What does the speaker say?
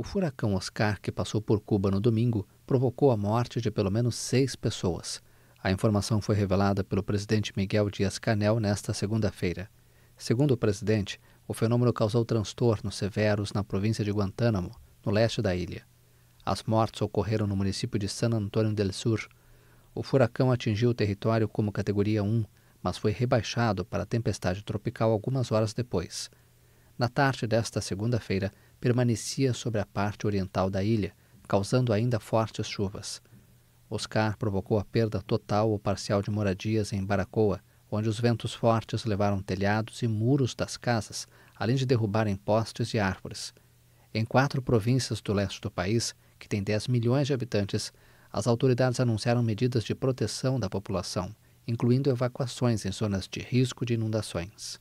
O furacão Oscar, que passou por Cuba no domingo, provocou a morte de pelo menos seis pessoas. A informação foi revelada pelo presidente Miguel Dias-Canel nesta segunda-feira. Segundo o presidente, o fenômeno causou transtornos severos na província de Guantánamo, no leste da ilha. As mortes ocorreram no município de San Antônio del Sur. O furacão atingiu o território como categoria 1, mas foi rebaixado para tempestade tropical algumas horas depois. Na tarde desta segunda-feira, permanecia sobre a parte oriental da ilha, causando ainda fortes chuvas. Oscar provocou a perda total ou parcial de moradias em Baracoa, onde os ventos fortes levaram telhados e muros das casas, além de derrubarem postes e árvores. Em quatro províncias do leste do país, que tem 10 milhões de habitantes, as autoridades anunciaram medidas de proteção da população, incluindo evacuações em zonas de risco de inundações.